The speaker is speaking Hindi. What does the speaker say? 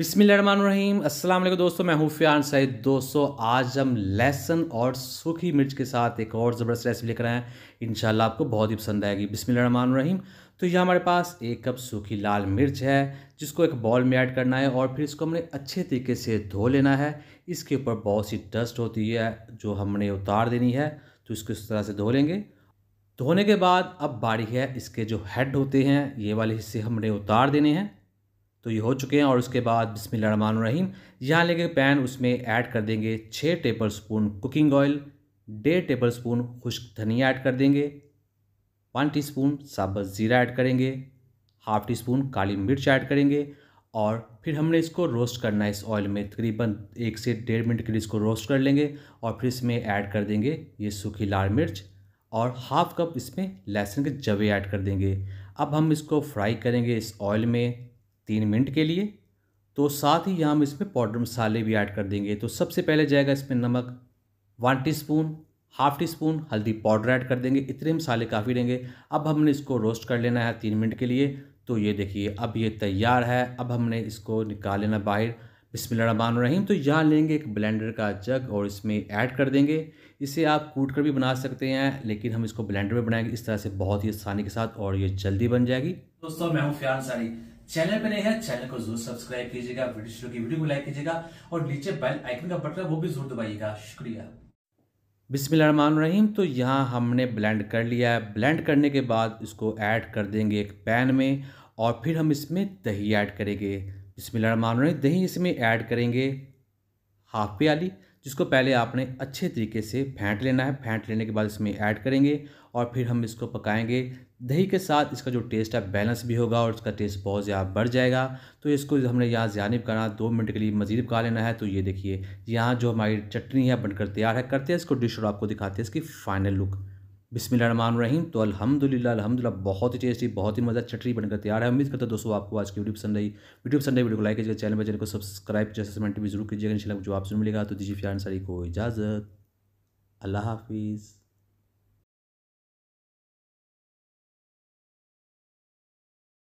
बिसमीम अस्सलाम वालेकुम दोस्तों मैं हूँ फ़ियान सईद दोस्तों आज हम लहसन और सूखी मिर्च के साथ एक और ज़बरदस्त रेसिपी लेकर आए हैं इन आपको बहुत ही पसंद आएगी बिसमीम तो यह हमारे पास एक कप सूखी लाल मिर्च है जिसको एक बॉल में ऐड करना है और फिर इसको हमने अच्छे तरीके से धो लेना है इसके ऊपर बहुत सी डस्ट होती है जो हमने उतार देनी है तो इसको इस तरह से धो लेंगे धोने के बाद अब बारी है इसके जो हेड होते हैं ये वाले हिस्से हमने उतार देने हैं तो ये हो चुके हैं और उसके बाद रमान रहीम यहाँ लेके पैन उसमें ऐड कर देंगे छः टेबल स्पून कुकिंग ऑयल डेढ़ टेबल स्पून खुश्क धनिया ऐड कर देंगे वन टी स्पून साबत ज़ीरा ऐड करेंगे हाफ़ टी स्पून काली मिर्च ऐड करेंगे और फिर हमने इसको रोस्ट करना है इस ऑयल में तकरीबन एक से डेढ़ मिनट के लिए इसको रोस्ट कर लेंगे और फिर इसमें ऐड कर देंगे ये सूखी लाल मिर्च और हाफ़ कप इसमें लहसुन के जवे ऐड कर देंगे अब हम इसको फ्राई करेंगे इस ऑयल में तीन मिनट के लिए तो साथ ही यहाँ हम इसमें पाउडर मसाले भी ऐड कर देंगे तो सबसे पहले जाएगा इसमें नमक one teaspoon half teaspoon हल्दी पाउडर ऐड कर देंगे इतने मसाले काफ़ी रहेंगे अब हमने इसको रोस्ट कर लेना है तीन मिनट के लिए तो ये देखिए अब ये तैयार है अब हमने इसको निकाल लेना बाहर बिस्मिल्लाहमान रहीम तो यहाँ लेंगे एक ब्लेंडर का जग और इसमें ऐड कर देंगे इसे आप कूट कर भी बना सकते हैं लेकिन हम इसको ब्लेंडर में बनाएंगे इस तरह से बहुत ही आसानी के साथ और ये जल्दी बन जाएगी दोस्तों मैं हूँ फ्यान सारी चैनल पर नहीं है चैनल को जरूर सब्सक्राइब कीजिएगा वीडियो की वीडियो को लाइक कीजिएगा और नीचे बेल आइकन का बटन वो भी जरूर दबाइएगा शुक्रिया बिस्मिल्लाहमान रहीम तो यहाँ हमने ब्लेंड कर लिया है ब्लेंड करने के बाद इसको ऐड कर देंगे एक पैन में और फिर हम इसमें दही ऐड करेंगे बिस्मिल्लाहमान रहीम दही इसमें ऐड करेंगे हाफ प्याली जिसको पहले आपने अच्छे तरीके से फेंट लेना है फेंट लेने के बाद इसमें ऐड करेंगे और फिर हम इसको पकाएंगे दही के साथ इसका जो टेस्ट है बैलेंस भी होगा और इसका टेस्ट बहुत ज़्यादा बढ़ जाएगा तो इसको हमने यहाँ ज़्यादा पकाना दो मिनट के लिए मज़ीद पका लेना है तो ये देखिए यहाँ जो हमारी चटनी है बनकर तैयार है करते हैं इसको डिश और आपको दिखाते हैं इसकी फ़ाइनल लुक रहीम तो अल्हम्दुलिल्लाह अल्हम्दुलिल्लाह बहुत ही टेस्टी बहुत ही मज़ा चटरी बनकर तैयार है उम्मीद करता है दोस्तों आपको आज की वीडियो पसंद आई वीडियो पसंद आई वीडियो को लाइक कीजिएगा चैनल पर चैनल को सब्सक्राइब जैसे कमेंट भी जरूर कीजिएगा इंशाल्लाह जो आपसे मिलेगा तो दीजिए फ्यान सारी को इजाज़त अल्लाह हाफिज़